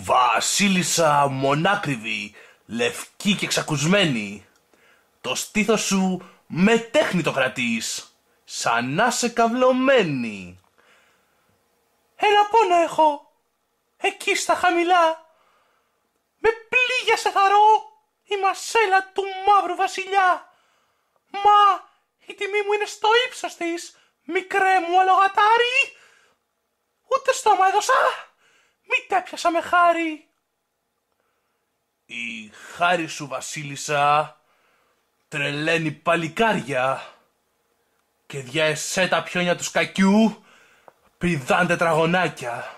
Βασίλισσα μονάκριβη, λευκή και ξακουσμένη, το στήθος σου με τέχνη το κρατείς, σαν να σε καυλωμένη. Ένα πόνο έχω, εκεί στα χαμηλά, με πλήγια σε θαρώ η μασέλα του μαύρου βασιλιά. Μα η τιμή μου είναι στο ύψος της, μικρέ μου αλογατάρι, ούτε στόμα έδωσα. Μη τα με χάρη. Η χάρη σου, βασίλισσα, τρελαίνει παλικάρια και δια εσέ τα πιόνια του σκακιού πηδάν τετραγωνάκια.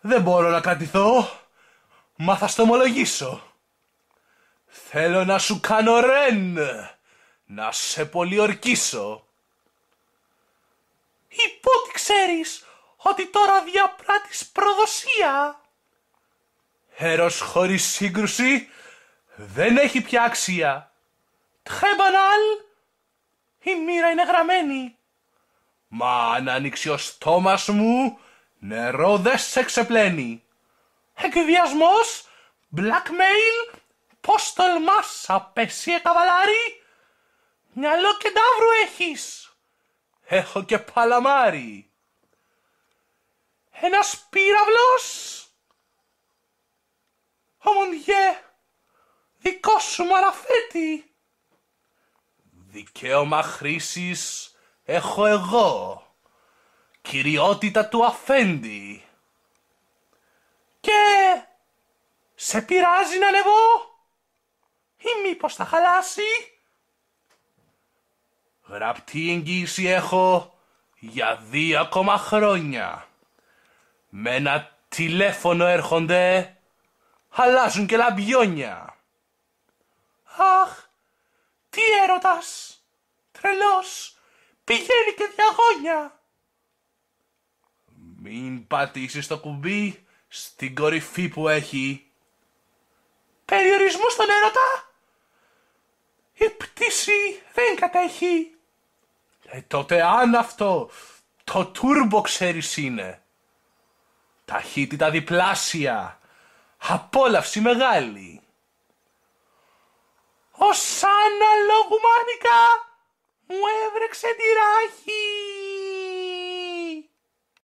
Δεν μπορώ να κρατηθώ, μα θα στομολογήσω. Θέλω να σου κάνω ρεν, να σε πολιορκήσω. Υπό τι ότι τώρα διαπράττεις προδοσία. Έρος χωρίς σύγκρουση δεν έχει πια αξία. Τχέμπαναλ, η μοίρα είναι γραμμένη. Μα αν ανοίξει ο στόμας μου, νερό δεν σε ξεπλένει. Εκβιασμός, blackmail, πώς τολμάς απέσιε καβαλάρι. Μυαλό και ταύρου έχεις. Έχω και παλαμάρι ένας πύραυλος. μονιέ, δικό σου μαραφέτη. Δικαίωμα χρήσης έχω εγώ, κυριότητα του αφέντη. Και σε πειράζει να ανεβώ ή μήπως θα χαλάσει. Γραπτή εγγύηση έχω για δύο ακόμα χρόνια. Με ένα τηλέφωνο έρχονται, αλλάζουν και λαμπιόνια. Αχ, τι έρωτας, τρελός, πηγαίνει και διαγώνια. Μην πατήσεις το κουμπί στην κορυφή που έχει. Περιορισμού στον έρωτα. Η πτήση δεν κατέχει. Ε, τότε αν αυτό το τούρμπο ξέρεις είναι ταχύτητα διπλάσια, απόλαυση μεγάλη. Ο σαν μου έβρεξε τη ράχη.